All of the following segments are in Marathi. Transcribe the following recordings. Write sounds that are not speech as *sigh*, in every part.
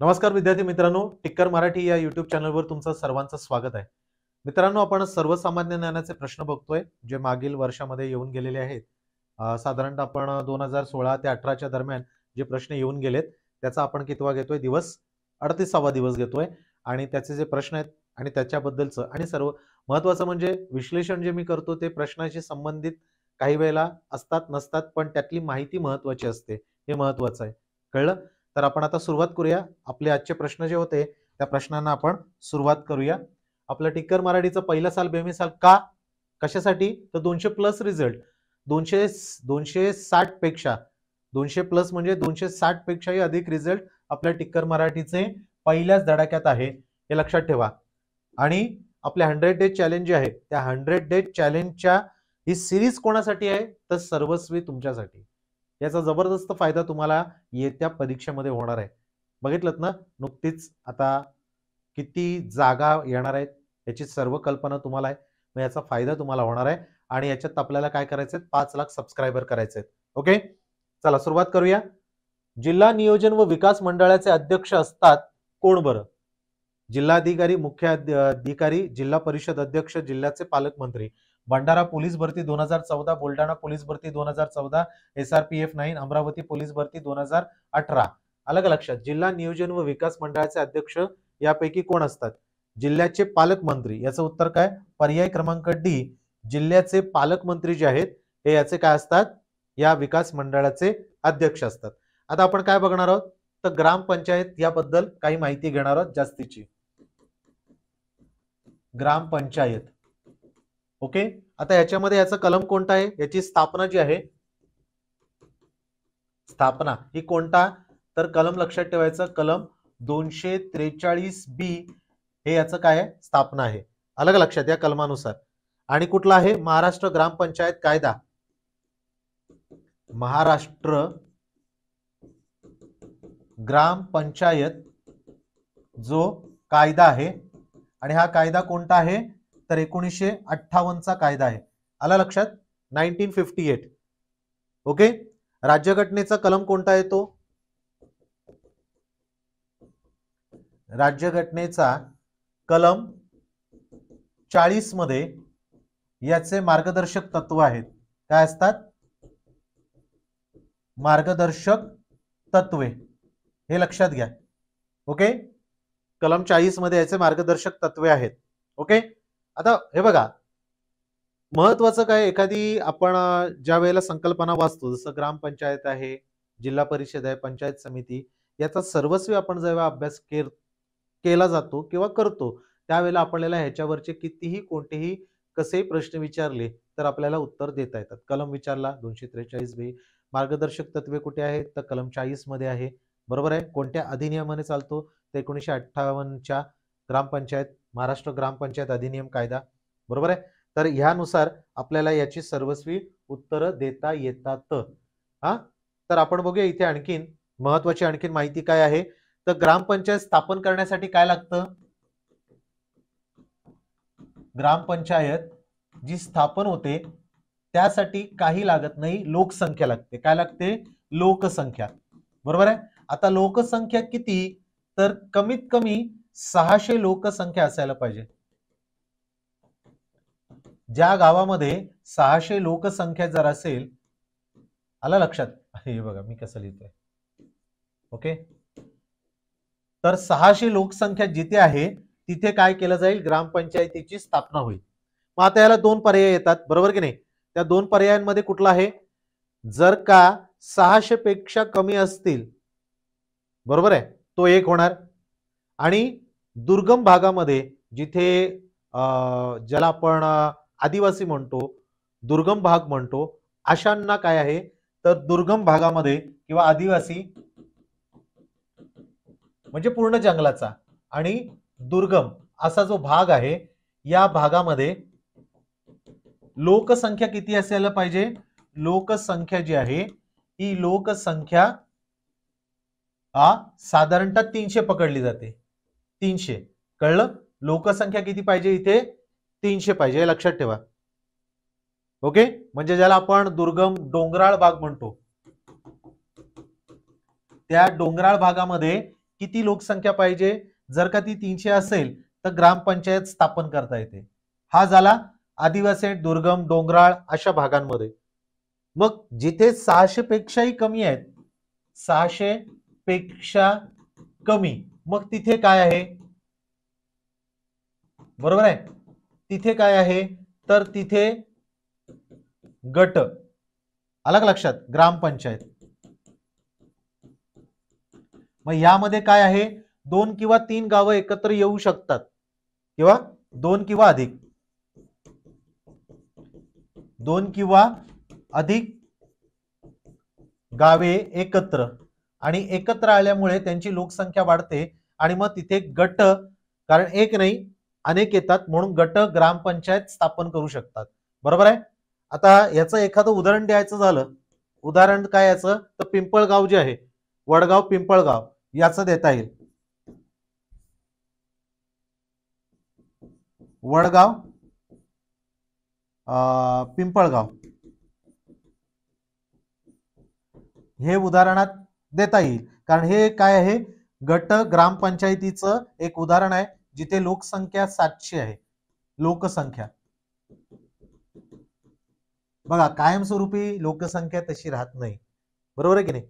नमस्कार विद्यार्थी मित्रांनो टिक्कर मराठी या युट्यूब चॅनलवर तुमचं सर्वांचं स्वागत आहे मित्रांनो आपण सर्वसामान्य ज्ञानाचे प्रश्न बघतोय जे मागील वर्षामध्ये येऊन गेलेले आहेत साधारणतः आपण दोन हजार सोळा ते अठराच्या दरम्यान जे प्रश्न येऊन गेलेत त्याचा आपण कितवा घेतोय दिवस अडतीसावा दिवस घेतोय आणि त्याचे जे प्रश्न आहेत आणि त्याच्याबद्दलचं आणि सर्व महत्वाचं म्हणजे विश्लेषण जे मी करतो ते प्रश्नाशी संबंधित काही वेळेला असतात नसतात पण त्यातली माहिती महत्वाची असते हे महत्वाचं आहे कळलं तर आपण आता सुरुवात करूया आपले आजचे प्रश्न जे होते त्या प्रश्नांना आपण सुरुवात करूया आपलं टिक्कर मराठीचं पहिलं साल बेमी साल का कशासाठी तर दोनशे प्लस रिझल्ट दोनशे दोनशे साठ पेक्षा दोनशे प्लस म्हणजे दोनशे साठ पेक्षाही अधिक रिझल्ट आपल्या टिक्कर मराठीचे पहिल्याच धडाक्यात आहे हे लक्षात ठेवा आणि आपले हंड्रेड डेज चॅलेंज जे आहे त्या हंड्रेड डेज चॅलेंजच्या ही सिरीज कोणासाठी आहे तर सर्वस्वी तुमच्यासाठी याचा जबरदस्त फायदा तुम्हाला येत्या परीक्षेमध्ये होणार आहे बघितलं ना नुकतीच आता किती जागा येणार आहेत याची सर्व कल्पना तुम्हाला आहे मग याचा फायदा तुम्हाला होणार आहे आणि याच्यात आपल्याला काय करायचंय पाच लाख सबस्क्रायबर करायचे आहेत ओके चला सुरुवात करूया जिल्हा नियोजन व विकास मंडळाचे अध्यक्ष असतात कोण बरं जिल्हाधिकारी मुख्य अधिकारी जिल्हा परिषद अध्यक्ष जिल्ह्याचे पालकमंत्री भंडारा पोलीस भरती दोन हजार चौदा बुलढाणा पोलीस भरती दोन हजार चौदा एस नाईन अमरावती पोलीस भरती दोन हजार अठरा अलग लक्षात जिल्हा नियोजन व विकास मंडळाचे अध्यक्ष यापैकी कोण असतात जिल्ह्याचे पालकमंत्री याचं उत्तर काय पर्याय क्रमांक डी जिल्ह्याचे पालकमंत्री जे आहेत हे याचे काय असतात या विकास मंडळाचे अध्यक्ष असतात आता आपण काय बघणार आहोत तर ग्रामपंचायत याबद्दल काही माहिती घेणार आहोत जास्तीची ग्रामपंचायत ओके आता याच्यामध्ये याचा कलम कोणता आहे याची स्थापना जी आहे स्थापना ही कोणता तर कलम लक्षात ठेवायचं कलम दोनशे त्रेचाळीस बी हे याचं काय स्थापना आहे अलग लक्षात या कलमानुसार आणि कुठला आहे महाराष्ट्र ग्रामपंचायत कायदा महाराष्ट्र ग्रामपंचायत जो कायदा आहे आणि हा कायदा कोणता आहे तर एकोणीसशे अठ्ठावन्नचा कायदा आहे आला लक्षात नाईनटीन फिफ्टी एट ओके राज्यघटनेचा कलम कोणता येतो राज्यघटनेचा कलम चाळीस मध्ये याचे मार्गदर्शक तत्व आहेत काय असतात मार्गदर्शक तत्वे हे लक्षात घ्या ओके कलम चाळीस मध्ये याचे मार्गदर्शक तत्वे आहेत ओके आता हे बघा महत्वाचं काय एखादी आपण ज्या वेळेला संकल्पना वाचतो जसं ग्रामपंचायत आहे जिल्हा परिषद आहे पंचायत समिती याचा सर्वस्वी आपण जेव्हा अभ्यास केला जातो किंवा करतो त्यावेळेला आपल्याला ह्याच्यावरचे कितीही कोणतेही कसेही प्रश्न विचारले तर आपल्याला उत्तर देता येतात कलम विचारला दोनशे त्रेचाळीस बी मार्गदर्शक तत्वे कुठे आहेत तर कलम चाळीस मध्ये आहे बरोबर आहे कोणत्या अधिनियमाने चालतो तर एकोणीसशे अठ्ठावन्नच्या ग्रामपंचायत महाराष्ट्र ग्रामपंचायत अधिनियम कायदा बरोबर आहे तर ह्यानुसार आपल्याला याची सर्वस्वी उत्तरं देता येतात हा तर आपण बघूया इथे आणखीन महत्वाची आणखीन माहिती काय आहे तर ग्रामपंचायत स्थापन करण्यासाठी काय लागतं ग्रामपंचायत जी स्थापन होते त्यासाठी काही लागत नाही लोकसंख्या लागते काय लागते लोकसंख्या बरोबर आहे आता लोकसंख्या किती तर कमीत कमी सहाशे लोकसंख्या असायला पाहिजे ज्या गावामध्ये सहाशे लोकसंख्या जर असेल आला लक्षात हे बघा मी कसं लिहितोय ओके तर सहाशे लोकसंख्या जिथे आहे तिथे काय केलं जाईल ग्रामपंचायतीची स्थापना होईल मग आता याला दोन पर्याय येतात बरोबर की नाही त्या दोन पर्यायांमध्ये कुठला आहे जर का सहाशे पेक्षा कमी असतील बरोबर आहे तो एक होणार आणि दुर्गम भागामध्ये जिथे ज्याला आपण आदिवासी म्हणतो दुर्गम भाग म्हणतो अशांना काय आहे तर दुर्गम भागामध्ये किंवा आदिवासी म्हणजे पूर्ण जंगलाचा आणि दुर्गम असा जो भाग आहे या भागामध्ये लोकसंख्या किती असायला पाहिजे लोकसंख्या जी आहे ही लोकसंख्या साधारणतः तीनशे पकडली जाते तीनशे कळलं लोकसंख्या किती पाहिजे इथे तीनशे पाहिजे लक्षात ठेवा ओके म्हणजे ज्याला आपण दुर्गम डोंगराळ भाग म्हणतो त्या डोंगराळ भागामध्ये किती लोकसंख्या पाहिजे जर का ती तीनशे असेल तर ग्रामपंचायत स्थापन करता येते हा झाला आदिवासी दुर्गम डोंगराळ अशा भागांमध्ये मग जिथे सहाशे पेक्षाही कमी आहेत सहाशे पेक्षा कमी मग तिथे काय आहे बरोबर आहे तिथे काय आहे तर तिथे गट अलग लक्षात ग्रामपंचायत मग यामध्ये काय आहे दोन किंवा तीन गावं एकत्र येऊ शकतात किंवा दोन किंवा अधिक दोन किंवा अधिक गावे एकत्र आणि एकत्र आल्यामुळे त्यांची लोकसंख्या वाढते आणि मग तिथे गट कारण एक नाही अनेक येतात म्हणून गट ग्रामपंचायत स्थापन करू शकतात बरोबर आहे आता याचं एखादं उदाहरण द्यायचं झालं उदाहरण काय याचं तर पिंपळगाव जे आहे वडगाव पिंपळगाव याचं देता येईल वडगाव पिंपळगाव हे उदाहरणात देता येईल कारण हे काय आहे गट ग्रामपंचायतीचं एक उदाहरण आहे जिथे लोकसंख्या सातशे आहे लोकसंख्या बघा कायमस्वरूपी लोकसंख्या तशी राहत नाही बरोबर आहे की नाही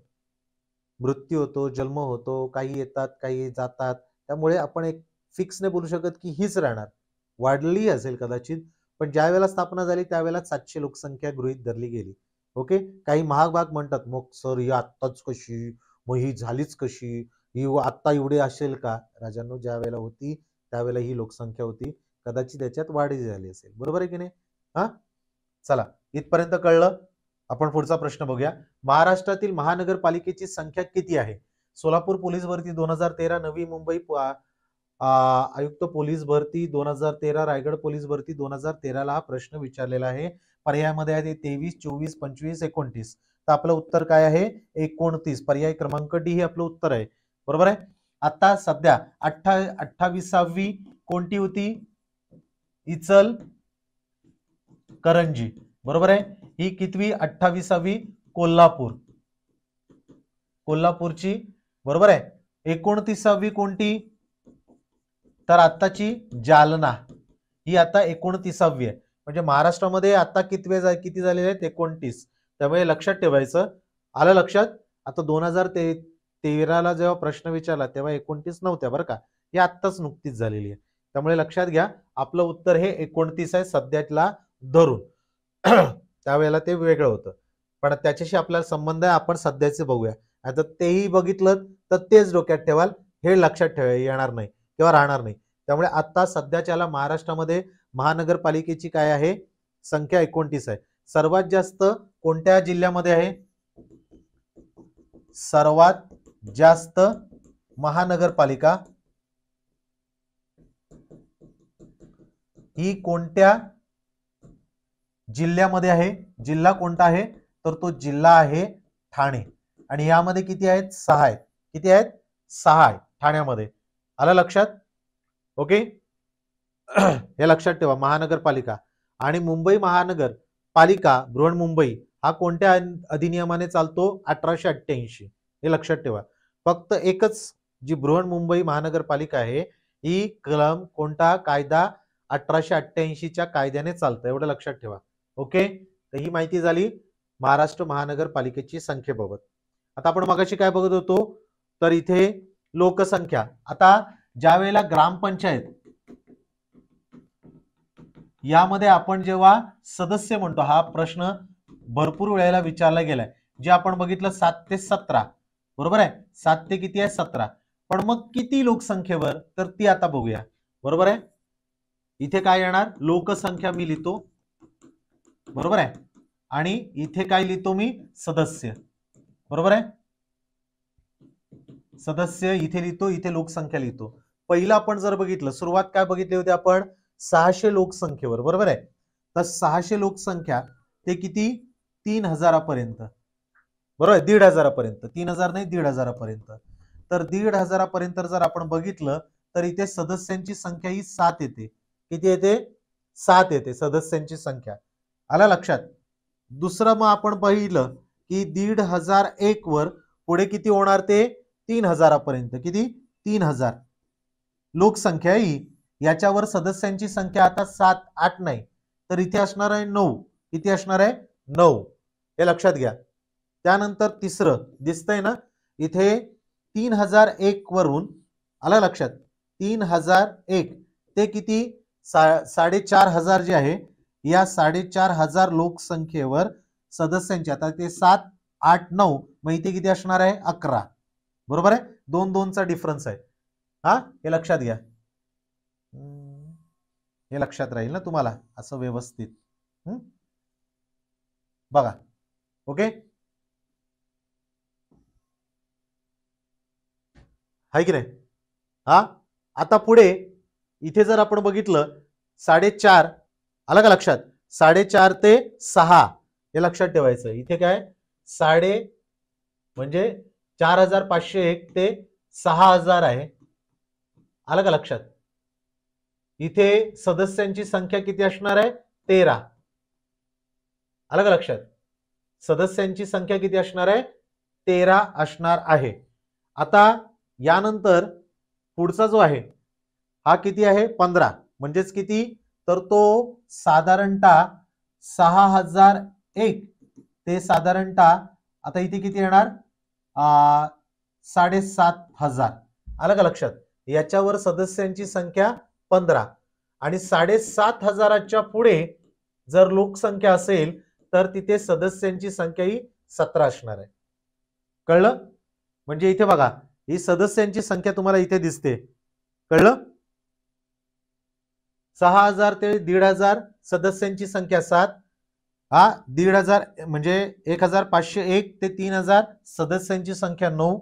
मृत्यू होतो जन्म होतो काही येतात काही जातात त्यामुळे आपण एक फिक्सने बोलू शकत की हीच राहणार वाढली असेल कदाचित पण ज्या वेळेला स्थापना झाली त्यावेळेला सातशे लोकसंख्या गृहित धरली गेली ओके काही महाग भाग म्हणतात मग सर ही आत्ताच कशी मग ही झालीच कशी ही आत्ता एवढी असेल का राजांनो ज्या वेळेला होती त्यावेळेला ही लोकसंख्या होती कदाचित त्याच्यात वाढ झाली असेल बरोबर आहे की नाही हा चला इथपर्यंत कळलं आपण पुढचा प्रश्न बघूया महाराष्ट्रातील महानगरपालिकेची संख्या किती आहे सोलापूर पोलीस भरती दोन हजार तेरा नवी मुंबई आयुक्त पोलीस भरती दोन हजार तेरा रायगड पोलीस भरती दोन हजार तेराला हा प्रश्न विचारलेला आहे पर्यायामध्ये आहे तेवीस चोवीस पंचवीस एकोणतीस तर आपलं उत्तर काय आहे एकोणतीस पर्याय क्रमांक डी हे आपलं उत्तर आहे बरोबर आहे आता सध्या अठ्ठा अठ्ठावीसावी कोणती होती इचल करंजी बरोबर आहे ही कितवी अठ्ठावीसावी कोल्हापूर कोल्हापूरची बरोबर आहे एकोणतीसावी कोणती तर आत्ताची जालना ही आता एकोणतीसावी आहे म्हणजे महाराष्ट्रामध्ये आता कितवे जा किती झालेले आहेत एकोणतीस त्यामुळे लक्षात ठेवायचं आलं लक्षात आता दोन हजार ते तेराला जेव्हा प्रश्न विचारला तेव्हा एकोणतीस नव्हत्या बरं का ही आत्ताच नुकतीच झालेली आहे त्यामुळे लक्षात घ्या आपलं उत्तर हे एकोणतीस आहे सध्याला धरून *clears throat* त्यावेळेला ते वेगळं होतं पण त्याच्याशी आपल्याला संबंध आहे आपण सध्याचे बघूया आता तेही बघितलं तर तेच डोक्यात ठेवाल हे लक्षात ठेवा येणार नाही किंवा राहणार नाही त्यामुळे आता सध्याच्याला महाराष्ट्रामध्ये महानगरपालिकेची काय आहे संख्या एकोणतीस आहे सर्वात जास्त कोणत्या जिल्ह्यामध्ये आहे सर्वात जास्त महानगरपालिका ही कोणत्या जिल्ह्यामध्ये आहे जिल्हा कोणता आहे तर तो जिल्हा आहे ठाणे आणि यामध्ये किती आहेत सहा आहेत किती आहेत सहा आहे ठाण्यामध्ये आला लक्षात ओके हे लक्षात ठेवा महानगरपालिका आणि मुंबई महानगर पालिका मुंबई हा कोणत्या अधिनियमाने चालतो अठराशे अठ्ठ्याऐंशी हे लक्षात ठेवा फक्त एकच जी बृहन्मुंबई महानगरपालिका आहे ही कलम कोणता कायदा अठराशे अठ्ठ्याऐंशीच्या कायद्याने चालतं एवढं लक्षात ठेवा ओके तर ही माहिती झाली महाराष्ट्र महानगरपालिकेची संख्येबाबत आता आपण मगाशी काय बघत होतो तर इथे लोकसंख्या आता वेळेला ग्रामपंचायत यामध्ये आपण जेव्हा सदस्य म्हणतो हा प्रश्न भरपूर वेळेला विचारला गेलाय जे आपण बघितलं सात ते सतरा बरोबर आहे सात ते किती आहे सतरा पण मग किती लोकसंख्येवर तर ती आता बघूया बरोबर आहे इथे काय येणार लोकसंख्या मी लिहितो बरोबर आहे आणि इथे काय लिहितो मी सदस्य बरोबर आहे सदस्य इथे लिहितो इथे लोकसंख्या लिहितो पहिला आपण जर बघितलं सुरुवात काय बघितली होती आपण सहाशे लोकसंख्येवर बरोबर आहे तर सहाशे लोकसंख्या ते किती तीन हजारापर्यंत बरोबर आहे दीड हजारापर्यंत तीन हजार नाही दीड हजारापर्यंत तर दीड हजारापर्यंत जर आपण बघितलं तर इथे सदस्यांची संख्या ही सात येते किती येते सात येते सदस्यांची संख्या आला लक्षात दुसरं मग आपण पाहिलं की दीड हजार एक वर पुढे किती होणार ते तीन हजारापर्यंत किती तीन हजार लोकसंख्या ही याच्यावर सदस्यांची संख्या आता सात आठ नाही तर इथे असणार आहे नऊ किती असणार आहे नऊ हे लक्षात घ्या त्यानंतर तिसरं दिसतंय ना इथे तीन हजार एक वरून आला लक्षात तीन हजार एक ते किती सा साडेचार हजार जे आहे या साडेचार हजार लोकसंख्येवर सदस्यांची आता ते सात आठ नऊ मग इथे किती असणार आहे अकरा बरोबर आहे दोन दोनचा डिफरन्स आहे हा हे लक्षात घ्या हे लक्षात राहील ना तुम्हाला असं व्यवस्थित बघा ओके आहे की नाही हा आता पुढे इथे जर आपण बघितलं साडेचार आलं का लक्षात साडेचार ते सहा हे लक्षात ठेवायचं इथे काय साडे म्हणजे चार हजार पाचशे एक ते सहा हजार आहे आलं का लक्षात इथे सदस्यांची संख्या किती असणार आहे तेरा आलं का लक्षात सदस्यांची संख्या किती असणार आहे तेरा असणार आहे आता यानंतर पुढचा जो आहे हा किती आहे पंधरा म्हणजेच किती तर तो साधारणतः सहा हजार एक ते साधारणतः आता इथे किती येणार साडेसात हजार आलं का लक्षात याच्यावर सदस्यांची संख्या पंधरा आणि साडेसात हजाराच्या पुढे जर लोकसंख्या असेल तर तिथे सदस्यांची संख्या ही सतरा असणार आहे कळलं म्हणजे इथे बघा ही सदस्यांची संख्या तुम्हाला इथे दिसते कळलं सहा हजार ते दीड हजार सदस्यांची संख्या सात हा दीड हजार म्हणजे एक हजार पाचशे एक ते तीन हजार सदस्यांची संख्या नऊ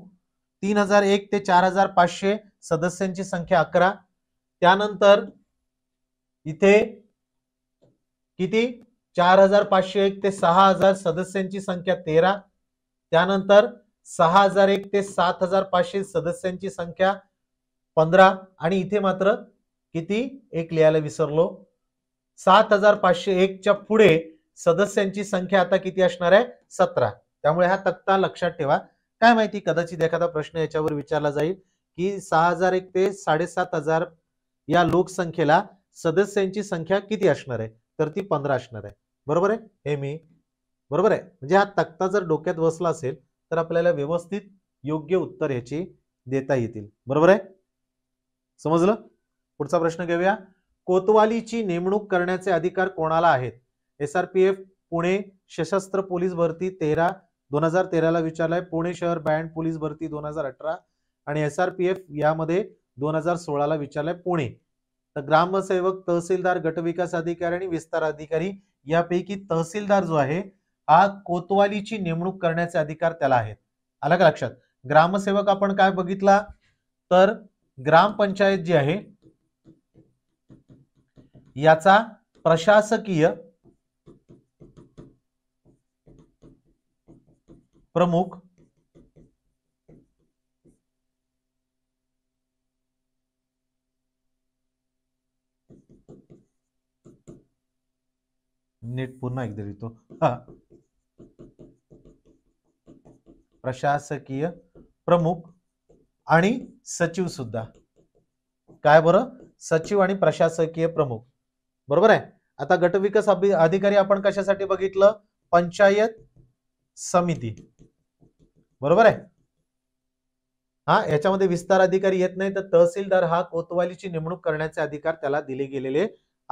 तीन हजार एक ते चार हजार पाचशे सदस्यांची संख्या अकरा त्यानंतर इथे किती चार हजार पाचशे एक ते सहा हजार सदस्यांची संख्या तेरा त्यानंतर सहा हजार एक ते सात हजार पाचशे सदस्यांची संख्या पंधरा आणि इथे मात्र किती एक लिहायला विसरलो सात हजार पाचशे एकच्या पुढे सदस्यांची संख्या आता किती असणार आहे सतरा त्यामुळे हा तक्ता लक्षात ठेवा काय माहिती कदाचित एखादा प्रश्न याच्यावर विचारला जाईल की सहा हजार एक ते साडेसात हजार या लोकसंख्येला सदस्यांची संख्या किती असणार आहे तर ती पंधरा असणार आहे बरोबर आहे हे मी बरोबर आहे म्हणजे हा तक्ता जर डोक्यात बसला असेल तर आपल्याला व्यवस्थित योग्य उत्तर याची देता येतील बरोबर आहे समजलं पुढचा प्रश्न घेऊया कोतवालीची नेमणूक करण्याचे अधिकार कोणाला आहेत S R P F Pune सशस्त्र पोलीस भरती तेरा दोन हजार तेराला विचारलाय पुणे शहर बँड पोलीस भरती दोन हजार अठरा आणि एस आर पी एफ यामध्ये दोन हजार सोळाला विचारलाय पुणे तर ग्रामसेवक तहसीलदार गटविकास अधिकारी आणि विस्तार अधिकारी यापैकी तहसीलदार जो आहे हा कोतवालीची नेमणूक करण्याचे अधिकार त्याला आहेत आला का लक्षात ग्रामसेवक आपण काय बघितला तर ग्रामपंचायत जी आहे याचा प्रशासकीय प्रमुख नेट पुन्हा एकदा येतो हा प्रशासकीय प्रमुख आणि सचिव सुद्धा काय बरं सचिव आणि प्रशासकीय प्रमुख बरोबर आहे आता गटविकास अधिकारी आपण कशासाठी बघितलं पंचायत समिती बरोबर आहे हा याच्यामध्ये विस्तार अधिकारी येत नाही तर तहसीलदार हा कोतवालीची नेमणूक करण्याचे अधिकार त्याला दिले गेलेले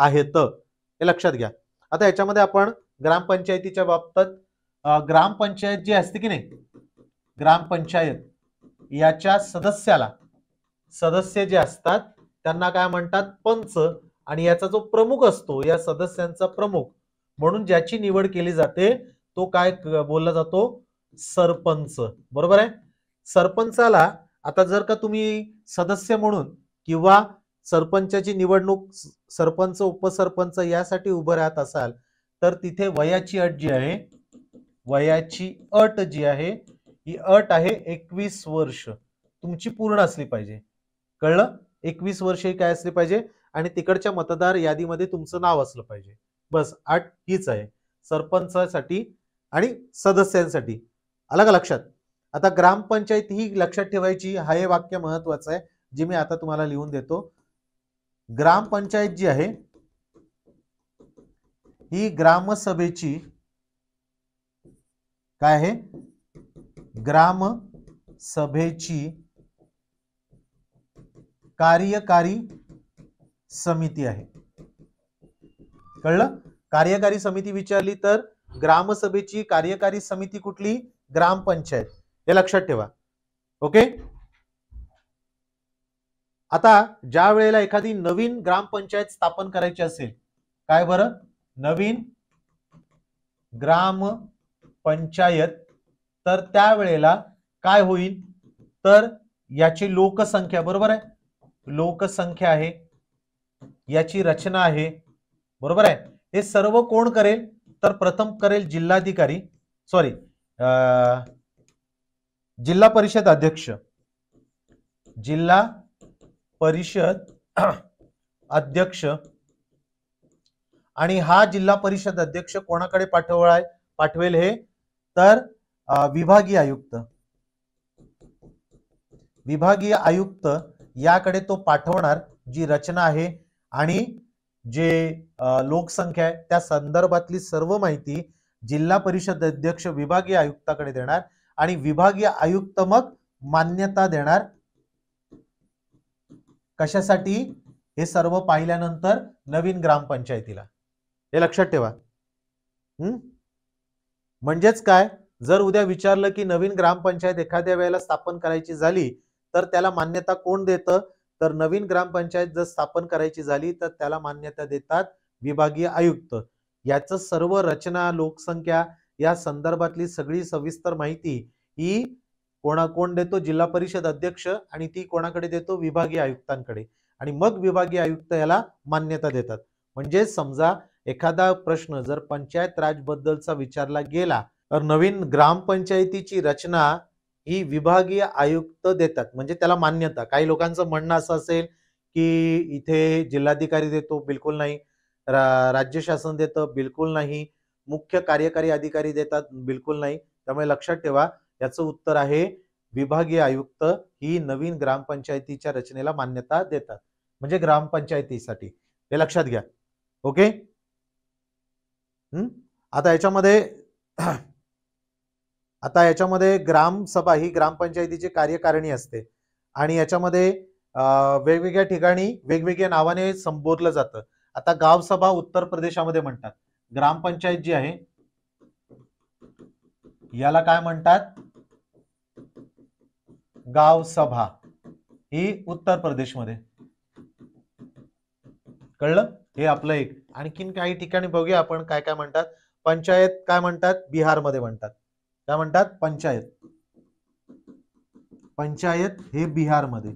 आहेत हे लक्षात घ्या आता याच्यामध्ये आपण ग्रामपंचायतीच्या बाबतीत ग्रामपंचायत जी असते की नाही ग्रामपंचायत याच्या सदस्याला सदस्य जे असतात त्यांना काय म्हणतात पंच आणि याचा जो प्रमुख असतो या सदस्यांचा प्रमुख म्हणून ज्याची निवड केली जाते तो काय बोलला जातो सरपंच बरोबर आहे सरपंचाला आता जर का तुम्ही सदस्य म्हणून किंवा सरपंचाची निवडणूक सरपंच उपसरपंच यासाठी उभं राहत असाल तर तिथे वयाची अट जी आहे वयाची अट जी आहे ही अट आहे एकवीस वर्ष तुमची पूर्ण असली पाहिजे कळलं एकवीस वर्ष ही काय असली पाहिजे आणि तिकडच्या मतदार यादीमध्ये तुमचं नाव असलं पाहिजे बस अट हीच आहे सरपंचासाठी आणि सदस्यांसाठी का लक्षात आता ग्रामपंचायत ही लक्षात ठेवायची हा हे वाक्य महत्वाचं आहे जे मी आता तुम्हाला लिहून देतो ग्रामपंचायत जी आहे ही ग्रामसभेची काय आहे ग्राम सभेची कार्यकारी समिती आहे कळलं कार्यकारी समिती विचारली तर ग्रामसभेची कार्यकारी समिती कुठली ग्रामपंचायत हे लक्षात ठेवा ओके आता ज्या वेळेला एखादी नवीन ग्रामपंचायत स्थापन करायची असेल काय बरं नवीन ग्राम पंचायत तर त्यावेळेला काय होईल तर याची लोकसंख्या बरोबर आहे लोकसंख्या आहे याची रचना आहे बरोबर आहे हे सर्व कोण करेल तर प्रथम करेल जिल्हाधिकारी सॉरी जिल्हा परिषद अध्यक्ष जिल्हा परिषद *clears throat* अध्यक्ष आणि हा जिल्हा परिषद अध्यक्ष कोणाकडे पाठवलाय पाठवेल हे तर विभागीय आयुक्त विभागीय आयुक्त याकडे तो पाठवणार जी रचना आहे आणि जे लोकसंख्या आहे त्या संदर्भातली सर्व माहिती जिल्हा परिषद अध्यक्ष विभागीय आयुक्ताकडे देणार आणि विभागीय आयुक्त मग मान्यता देणार कशासाठी हे सर्व पाहिल्यानंतर नवीन ग्रामपंचायतीला हे लक्षात ठेवा म्हणजेच काय जर उद्या विचारलं की नवीन ग्रामपंचायत एखाद्या वेळेला स्थापन करायची झाली तर त्याला मान्यता कोण देतं तर नवीन ग्रामपंचायत जर स्थापन करायची झाली तर त्याला मान्यता देतात विभागीय आयुक्त याचं सर्व रचना लोकसंख्या या संदर्भातली सगळी सविस्तर माहिती ही कोणा कोण देतो जिल्हा परिषद अध्यक्ष आणि ती कोणाकडे देतो विभागीय आयुक्तांकडे आणि मग विभागीय आयुक्त याला मान्यता देतात म्हणजे समजा एखादा प्रश्न जर पंचायत राजबद्दलचा विचारला गेला तर नवीन ग्रामपंचायतीची रचना ही विभागीय आयुक्त देतात म्हणजे त्याला मान्यता काही लोकांचं म्हणणं असं असेल की इथे जिल्हाधिकारी देतो बिलकुल नाही राज्य शासन देतं बिलकुल नाही मुख्य कार्यकारी अधिकारी देतात बिलकुल नाही त्यामुळे लक्षात ठेवा याचं उत्तर आहे विभागीय आयुक्त ही नवीन ग्रामपंचायतीच्या रचनेला मान्यता देतात म्हणजे ग्रामपंचायतीसाठी हे लक्षात घ्या ओके आता याच्यामध्ये आता याच्यामध्ये ग्रामसभा ही ग्रामपंचायतीची कार्यकारिणी असते आणि याच्यामध्ये वेगवेगळ्या ठिकाणी वेगवेगळ्या नावाने संबोधलं जातं आता गावसभा उत्तर प्रदेशामध्ये म्हणतात ग्रामपंचायत जी आहे याला काय म्हणतात गावसभा ही उत्तर प्रदेशमध्ये कळलं हे आपलं एक आणखीन काही ठिकाणी बघूया आपण काय काय म्हणतात पंचायत काय म्हणतात बिहारमध्ये म्हणतात काय म्हणतात पंचायत पंचायत हे बिहारमध्ये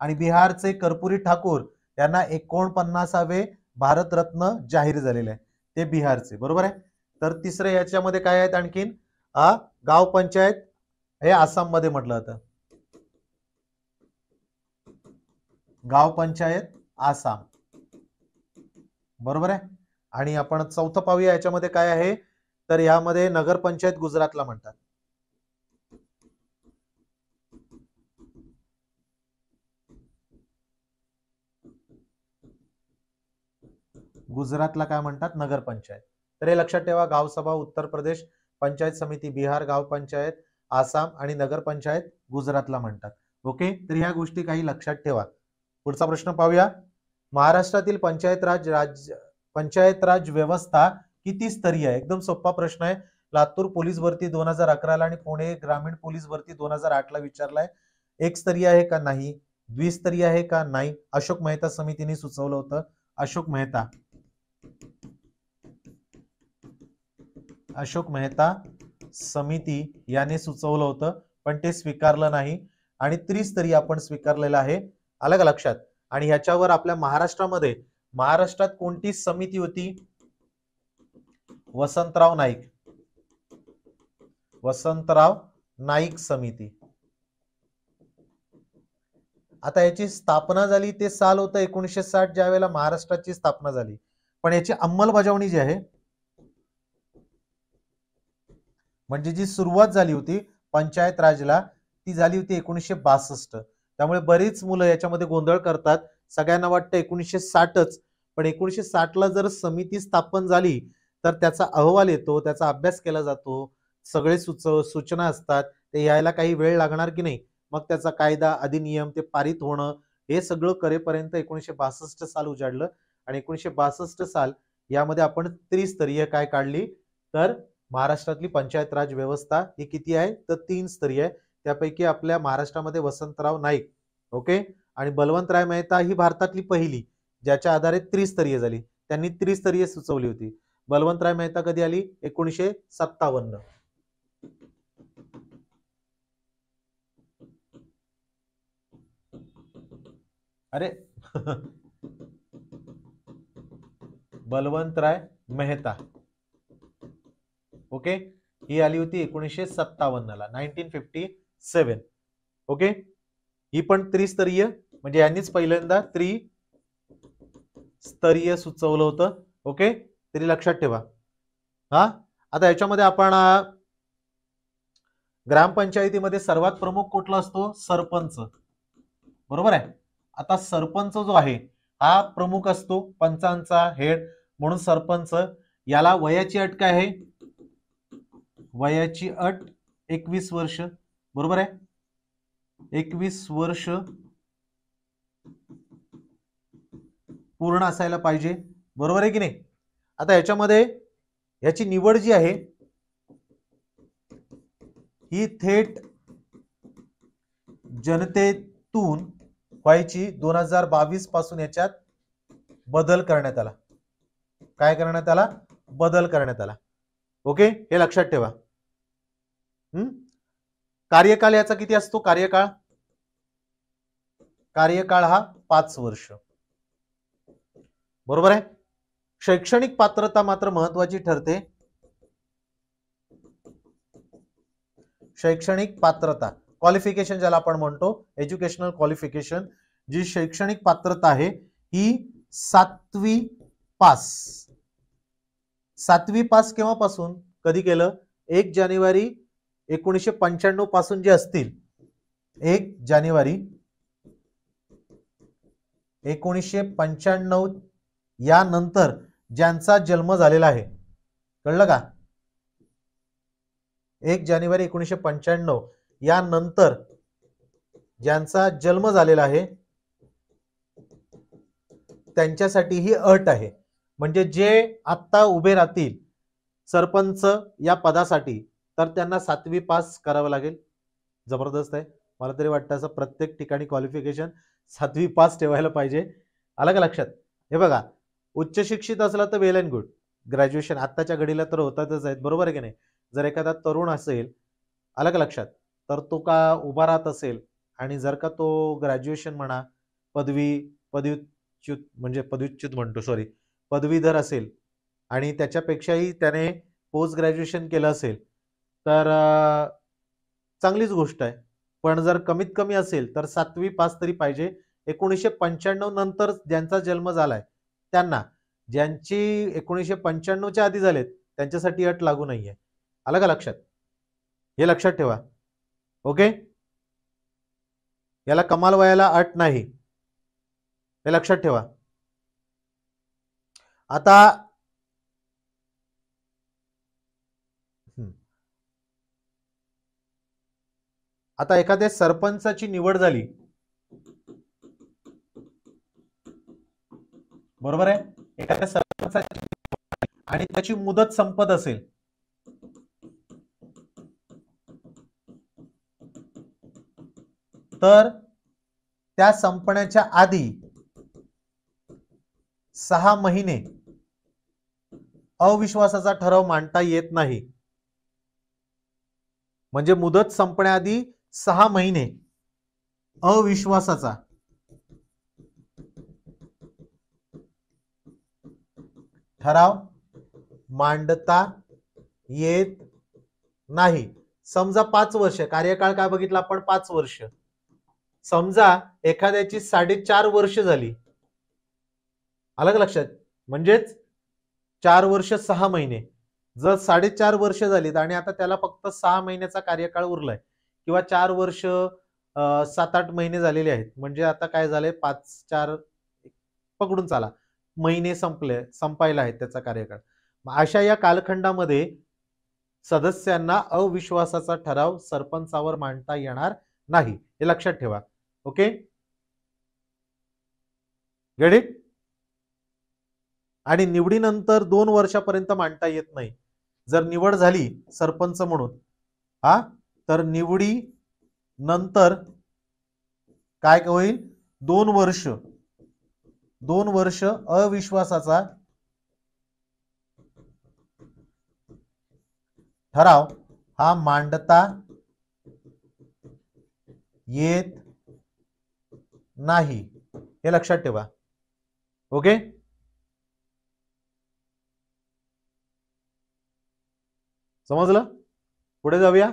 आणि बिहारचे कर्पुरी ठाकूर यांना एकोणपन्नासावे भारतरत्न जाहीर झालेले आहे ते बिहारचे बरोबर आहे तर तिसरे याच्यामध्ये काय आहेत आणखीन आ गाव पंचायत हे आसाममध्ये म्हटलं होतं गाव पंचायत आसाम बरोबर आहे आणि आपण चौथं पाहूया याच्यामध्ये काय आहे तर यामध्ये नगरपंचायत गुजरातला म्हणतात गुजरातला काय म्हणतात नगरपंचायत तर हे लक्षात ठेवा गावसभा उत्तर प्रदेश पंचायत समिती बिहार गाव पंचायत आसाम आणि नगरपंचायत गुजरातला म्हणतात ओके तर ह्या गोष्टी काही लक्षात ठेवा पुढचा प्रश्न पाहूया महाराष्ट्रातील पंचायत राज राज्य पंचायत राज व्यवस्था किती स्तरीय आहे एकदम सोपा प्रश्न आहे लातूर पोलीस भरती दोन हजार अकराला आणि पुणे ग्रामीण पोलीस भरती दोन हजार आठला विचारलाय स्तरीय आहे का नाही द्विस्तरीय आहे का नाही अशोक मेहता समितीने सुचवलं होतं अशोक मेहता अशोक मेहता समिती याने सुचवलं होतं पण ते स्वीकारलं नाही आणि त्रिस्तरीय आपण स्वीकारलेलं आहे अलग लक्षात आणि ह्याच्यावर आपल्या महाराष्ट्रामध्ये महाराष्ट्रात कोणती समिती होती वसंतराव नाईक वसंतराव नाईक समिती आता याची स्थापना झाली ते साल होतं एकोणीसशे साठ ज्या वेळेला महाराष्ट्राची स्थापना झाली पण याची अंमलबजावणी जी आहे म्हणजे जी सुरुवात झाली होती पंचायत राजला ती झाली होती एकोणीसशे बासष्ट त्यामुळे बरीच मुलं याच्यामध्ये गोंधळ करतात सगळ्यांना वाटतं एकोणीसशे साठच पण एकोणीसशे ला जर समिती स्थापन झाली तर त्याचा अहवाल येतो त्याचा अभ्यास केला जातो सगळे सुच सूचना असतात ते यायला काही वेळ लागणार की नाही मग त्याचा कायदा अधिनियम ते पारित होणं हे सगळं करेपर्यंत एकोणीसशे बासष्ट साल उजाडलं आणि एकोणीसशे बासष्ट साल यामध्ये आपण त्रिस्तरीय काय काढली तर महाराष्ट्रातली पंचायत राज व्यवस्था ही किती आहे तर तीन स्तरीय त्यापैकी आपल्या महाराष्ट्रामध्ये वसंतराव नाईक ओके आणि बलवंतराय मेहता ही भारतातली पहिली ज्याच्या आधारे त्रिस्तरीय झाली त्यांनी त्रिस्तरीय सुचवली होती बलवंतराय मेहता कधी आली एकोणीशे सत्तावन्न अरे *laughs* बलवंतराय मेहता ओके ही आली होती एकोणीशे सत्तावन्न ला फिफ्टी सेवन ओके ही पण त्रिस्तरीय म्हणजे यांनीच पहिल्यांदा त्रिस्तरीय सुचवलं होतं ओके तरी लक्षात ठेवा हा आता याच्यामध्ये आपण ग्रामपंचायतीमध्ये सर्वात प्रमुख कुठला असतो सरपंच बरोबर आहे आता सरपंच जो आहे हा प्रमुख असतो पंचांचा हेड म्हणून सरपंच याला वयाची अट काय आहे वयाची अट एकवीस वर्ष बरोबर आहे एकवीस वर्ष पूर्ण असायला पाहिजे बरोबर आहे की नाही आता याच्यामध्ये याची निवड जी आहे ही थेट जनतेतून व्हायची दोन हजार बावीस पासून याच्यात बदल करण्यात आला काय करण्यात आला बदल करण्यात आला ओके हे लक्षात ठेवा कार्यकाल याचा किती असतो कार्यकाळ कार्यकाळ हा पाच वर्ष बरोबर आहे शैक्षणिक पात्रता मात्र महत्वाची ठरते शैक्षणिक पात्रता क्वालिफिकेशन ज्याला आपण म्हणतो एज्युकेशनल क्वालिफिकेशन जी शैक्षणिक पात्रता आहे ही सातवी पास सातवी पास केव्हापासून कधी केलं एक जानेवारी एकोणीसशे पंच्याण्णव पासून जे असतील एक जानेवारी एकोणीसशे पंच्याण्णव यानंतर ज्यांचा जन्म झालेला आहे कळलं का एक जानेवारी एकोणीशे पंच्याण्णव यानंतर ज्यांचा जन्म झालेला आहे त्यांच्यासाठी ही अट आहे म्हणजे जे आत्ता उभे राहतील सरपंच या पदासाठी तर त्यांना सातवी पास करावं लागेल जबरदस्त आहे मला तरी वाटतं असं प्रत्येक ठिकाणी क्वालिफिकेशन सातवी पास ठेवायला पाहिजे आलं का लक्षात हे बघा उच्च शिक्षित असला तर वेल अँड गुड ग्रॅज्युएशन आत्ताच्या घडीला तर होतातच आहेत बरोबर आहे की नाही जर एखादा तरुण असेल आलं का लक्षात तर तो का उभा राहत असेल आणि जर का तो ग्रॅज्युएशन म्हणा पदवी पदव्युच्युत म्हणजे पदव्युच्युत म्हणतो सॉरी पदवीधर असेल आणि त्याच्यापेक्षाही त्याने पोस्ट ग्रॅज्युएशन केलं असेल तर चांगलीच गोष्ट आहे पण जर कमीत कमी असेल तर सातवी पास तरी पाहिजे एकोणीसशे पंच्याण्णव नंतर ज्यांचा जन्म झालाय त्यांना ज्यांची एकोणीसशे पंच्याण्णवच्या आधी झालेत त्यांच्यासाठी अट लागू नाहीये आलं का लक्षात हे लक्षात ठेवा ओके याला कमाल वयाला अट नाही हे लक्षात ठेवा आता आता एखाद्या सरपंचाची निवड झाली बरोबर आहे एखाद्या आणि त्याची मुदत संपत असेल तर त्या संपण्याच्या आधी सहा महिने अविश्वासाचा ठराव मांडता येत नाही म्हणजे मुदत संपण्याआधी सहा महिने अविश्वासाचा ठराव मांडता येत नाही समजा पाच वर्ष कार्यकाळ काय बघितला आपण पाच वर्ष समजा एखाद्याची साडेचार वर्ष झाली अलग लक्षात म्हणजेच चार वर्ष सहा महिने जर साडेचार वर्ष झालीत आणि आता त्याला फक्त सहा महिन्याचा कार्यकाळ उरलाय किंवा चार वर्ष सात आठ महिने झालेले आहेत म्हणजे आता काय झालंय पाच चार पकडून चाला महिने संपले संपायला आहेत त्याचा कार्यकाळ अशा या कालखंडामध्ये सदस्यांना अविश्वासाचा ठराव सरपंचावर मांडता येणार नाही हे लक्षात ठेवा ओके गणित आणि निवडीनंतर दोन वर्षापर्यंत मांडता येत नाही जर निवड झाली सरपंच म्हणून हा तर निवडी नंतर काय होईल दोन वर्ष दोन वर्ष अविश्वासाचा ठराव हा मांडता येत नाही हे लक्षात ठेवा ओके समजलं पुढे जाऊया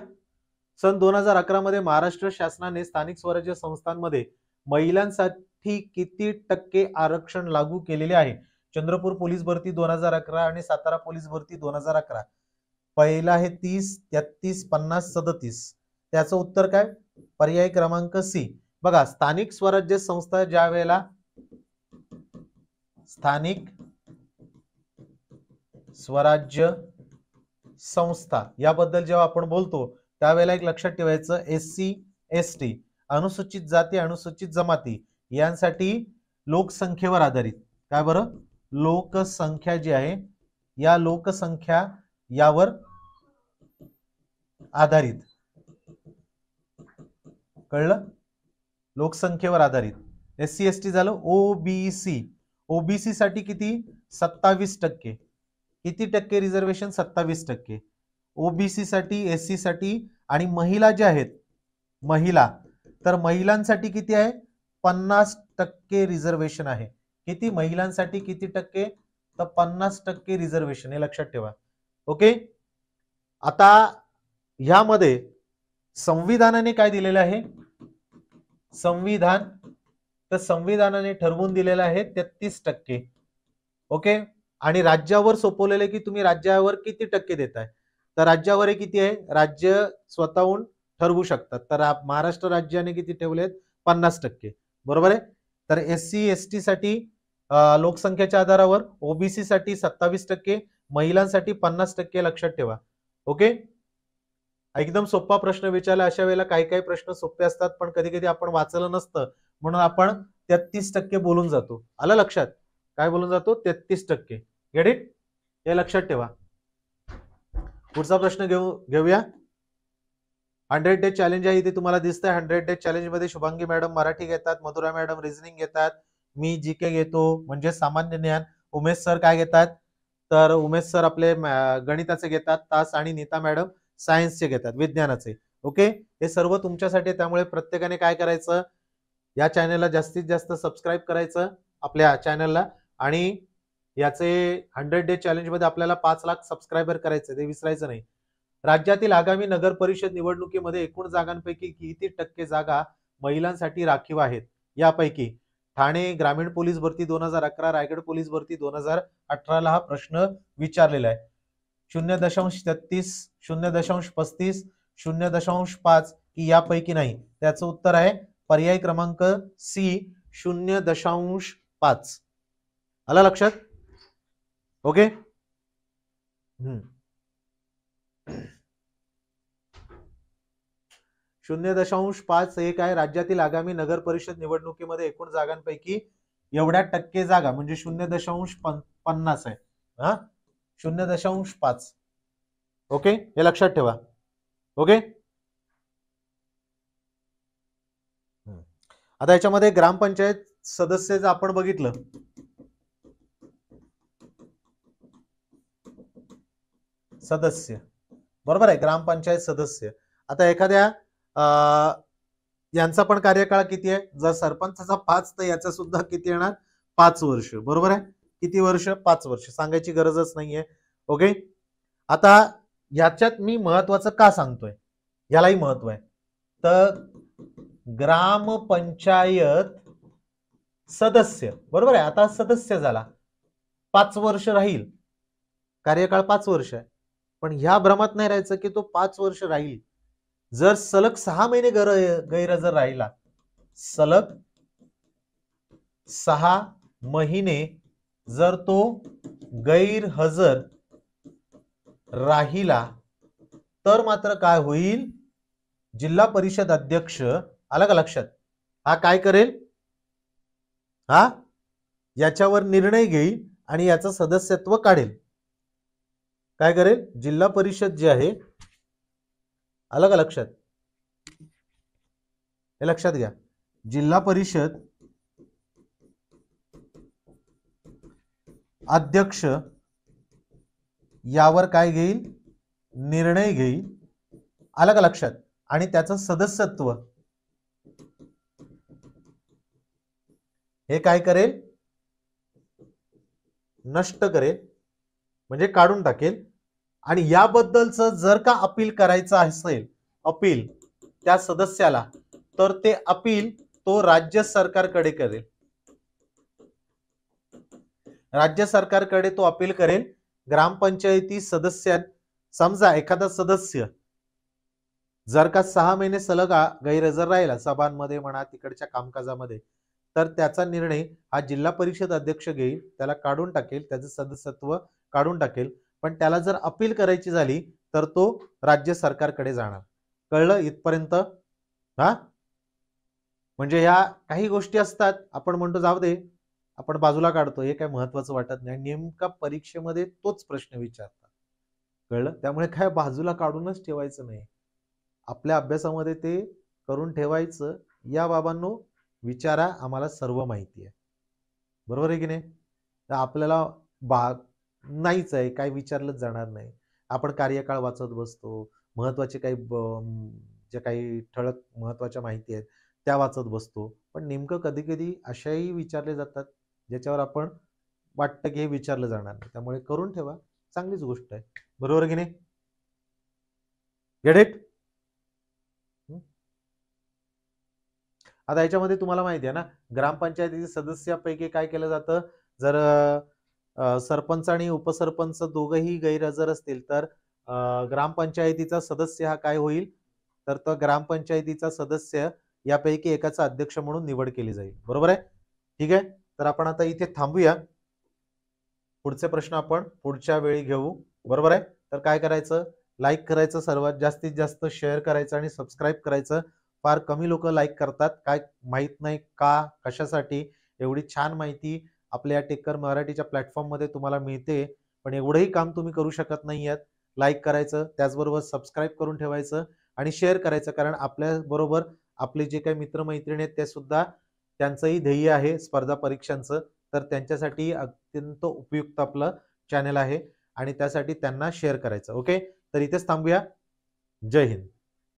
सन दोन हजार अकरा मध्ये महाराष्ट्र शासनाने स्थानिक स्वराज्य संस्थांमध्ये महिलांसाठी साठी किती टक्के आरक्षण लागू केलेले आहे चंद्रपूर पोलीस भरती दोन हजार अकरा आणि सातारा पोलीस भरती दोन हजार अकरा पहिला आहे तीस तेहतीस पन्नास सदतीस त्याचं उत्तर काय पर्याय क्रमांक सी बघा स्थानिक स्वराज्य संस्था ज्या वेळेला स्थानिक स्वराज्य संस्था याबद्दल जेव्हा आपण बोलतो त्यावेळेला एक लक्षात ठेवायचं एस सी एस टी अनुसूचित जाती अनुसूचित जमाती यांसाठी लोकसंख्येवर आधारित काय बरं लोकसंख्या जी आहे या लोकसंख्या यावर आधारित कळलं लोकसंख्येवर आधारित एस सी एस टी झालं ओबीसी ओबीसी साठी किती सत्तावीस टक्के किती टक्के रिझर्वेशन सत्तावीस टक्के ओबीसी साठी एससी साठी आणि महिला ज्या आहेत महिला तर महिलांसाठी किती आहे पन्नास टक्के रिझर्वेशन आहे किती महिलांसाठी किती टक्के तर पन्नास टक्के रिझर्वेशन हे लक्षात ठेवा ओके आता ह्यामध्ये संविधानाने काय दिलेलं आहे संविधान तर संविधानाने ठरवून दिलेलं आहे तेहतीस टक्के ओके आणि राज्यावर सोपवलेले की तुम्ही राज्यावर किती टक्के देताय तर राज्यावर हे किती आहे राज्य स्वतःहून ठरवू शकतात तर महाराष्ट्र राज्याने किती ठेवले आहेत पन्नास टक्के बरोबर आहे तर एस सी एस टी साठी लोकसंख्येच्या आधारावर ओबीसी साठी सत्तावीस टक्के महिलांसाठी पन्नास टक्के लक्षात ठेवा ओके एकदम सोपा प्रश्न विचारला अशा वेळेला काही काही प्रश्न सोपे असतात पण कधी कधी आपण वाचलं नसतं म्हणून आपण तेहतीस टक्के बोलून जातो आलं लक्षात काय बोलून जातो तेहतीस टक्के गेट इट हे लक्षात ठेवा पुढचा प्रश्न घेऊ घेऊया हंड्रेड डे चॅलेंज आहे इथे तुम्हाला दिसतंय हंड्रेड डे चॅलेंज मध्ये शुभांगी मॅडम मराठी घेतात मधुरा मॅडम रिझनिंग घेतात मी जी के घेतो म्हणजे सामान्य ज्ञान उमेश सर काय घेतात तर उमेश सर आपले गणिताचे घेतात तास आणि नीता मॅडम सायन्सचे घेतात विज्ञानाचे ओके हे सर्व तुमच्यासाठी त्यामुळे प्रत्येकाने काय करायचं या चॅनलला जास्तीत जास्त सबस्क्राईब करायचं आपल्या चॅनलला आणि याचे हंड्रेड डे चॅलेंजमध्ये आपल्याला पाच लाख सबस्क्रायबर करायचं ते विसरायचं नाही राज्यातील आगामी नगर परिषद निवडणुकीमध्ये एकूण जागांपैकी किती टक्के जागा महिलांसाठी राखीव आहेत यापैकी ठाणे ग्रामीण पोलीस भरती दोन हजार अकरा रायगड पोलीस भरती दोन हजार अठराला हा प्रश्न विचारलेला आहे शून्य दशांश तेहतीस शून्य दशांश पस्तीस शून्य दशांश पाच की यापैकी नाही त्याचं उत्तर आहे पर्याय क्रमांक सी शून्य दशांश पाच आला लक्षात ओके हम्म शून्य दशांश पाच एक आहे राज्यातील आगामी नगर परिषद निवडणुकीमध्ये एकूण जागांपैकी एवढ्या टक्के जागा म्हणजे शून्य दशांश पन्नास आहे हा शून्य दशांश पाच ओके हे लक्षात ठेवा ओके आता याच्यामध्ये ग्रामपंचायत सदस्य आपण बघितलं सदस्य बरोबर आहे ग्रामपंचायत सदस्य आता एखाद्या यांचा पण कार्यकाळ किती आहे जर सरपंचाचा पाच तर याचा सुद्धा किती येणार पाच वर्ष बरोबर आहे किती वर्ष पाच वर्ष सांगायची गरजच नाहीये ओके आता याच्यात मी महत्वाचं का सांगतोय यालाही महत्व आहे तर ग्रामपंचायत सदस्य बरोबर आहे आता सदस्य झाला पाच वर्ष राहील कार्यकाळ पाच वर्ष आहे पण ह्या भ्रमात नाही राहायचं की तो पाच वर्ष राहील जर सलग सहा महिने गैरहजर राहिला सलग सहा महिने जर तो गैरहजर राहिला तर मात्र काय होईल जिल्हा परिषद अध्यक्ष आला का लक्षात हा काय करेल हा याच्यावर निर्णय घेईल आणि याचं सदस्यत्व काढेल काय करेल जिल्हा परिषद जे आहे अलग का लक्षात हे लक्षात घ्या जिल्हा परिषद अध्यक्ष यावर काय घेईल निर्णय घेईल अलग का लक्षात आणि त्याचं सदस्यत्व हे काय करेल नष्ट करेल म्हणजे काढून टाकेल आणि याबद्दलचं जर का अपील करायचं असेल अपील त्या सदस्याला तर ते अपील तो राज्य सरकारकडे करेल राज्य सरकारकडे तो अपील करेल ग्रामपंचायती सदस्य समजा एखादा सदस्य जर का सहा महिने सलग गैरहजर राहिला सभांमध्ये म्हणा तिकडच्या कामकाजामध्ये तर त्याचा निर्णय हा जिल्हा परिषद अध्यक्ष घेईल त्याला काढून टाकेल त्याचं सदस्यत्व काढून टाकेल पण त्याला जर अपील करायची झाली तर तो राज्य सरकारकडे जाणार कळलं इथपर्यंत हा म्हणजे ह्या काही गोष्टी असतात आपण म्हणतो जाऊ दे आपण बाजूला काढतो हे काय महत्वाचं वाटत नाही नेमका परीक्षेमध्ये तोच प्रश्न विचारतात कळलं त्यामुळे काय बाजूला काढूनच ठेवायचं नाही आपल्या अभ्यासामध्ये ते करून ठेवायचं या बाबांनो विचारा आम्हाला सर्व माहिती आहे बरोबर आहे की नाही तर आपल्याला बा नाहीच आहे काय विचारलंच जाणार नाही आपण कार्यकाळ वाचत बसतो महत्त्वाचे काही जे काही ठळक महत्वाच्या माहिती आहेत त्या वाचत बसतो पण नेमकं कधी कधी अशाही विचारले जातात ज्याच्यावर आपण वाटतं की हे विचारलं जाणार नाही त्यामुळे करून ठेवा चांगलीच गोष्ट आहे बरोबर की नाही गेट इट आता याच्यामध्ये तुम्हाला माहिती आहे ना ग्रामपंचायतीच्या सदस्यापैकी काय केलं जातं जर सरपंच आणि उपसरपंच दोघंही गैरहजर असतील तर ग्रामपंचायतीचा सदस्य हा काय होईल तर तो ग्रामपंचायतीचा सदस्य यापैकी एकाचा अध्यक्ष म्हणून निवड केली जाईल बरोबर आहे ठीक आहे तर आपण आता इथे थांबूया पुढचे प्रश्न आपण पुढच्या वेळी घेऊ बरोबर आहे तर काय करायचं लाईक करायचं सर्वात जास्तीत जास्त शेअर करायचं आणि सबस्क्राईब करायचं फार कमी लोक लाईक करतात काय माहीत नाही का कशासाठी एवढी छान माहिती आपल्या या टेक्कर मराठीच्या प्लॅटफॉर्ममध्ये तुम्हाला मिळते पण एवढंही काम तुम्ही करू शकत नाही आहेत लाईक करायचं त्याचबरोबर सबस्क्राईब करून ठेवायचं आणि शेअर करायचं कारण आपल्याबरोबर आपले जे काही मित्रमैत्रिणी आहेत ते सुद्धा त्यांचंही ध्येय आहे स्पर्धा परीक्षांचं तर त्यांच्यासाठी अत्यंत उपयुक्त आपलं चॅनल आहे आणि त्यासाठी त्यांना शेअर करायचं ओके तर इथेच थांबूया जय हिंद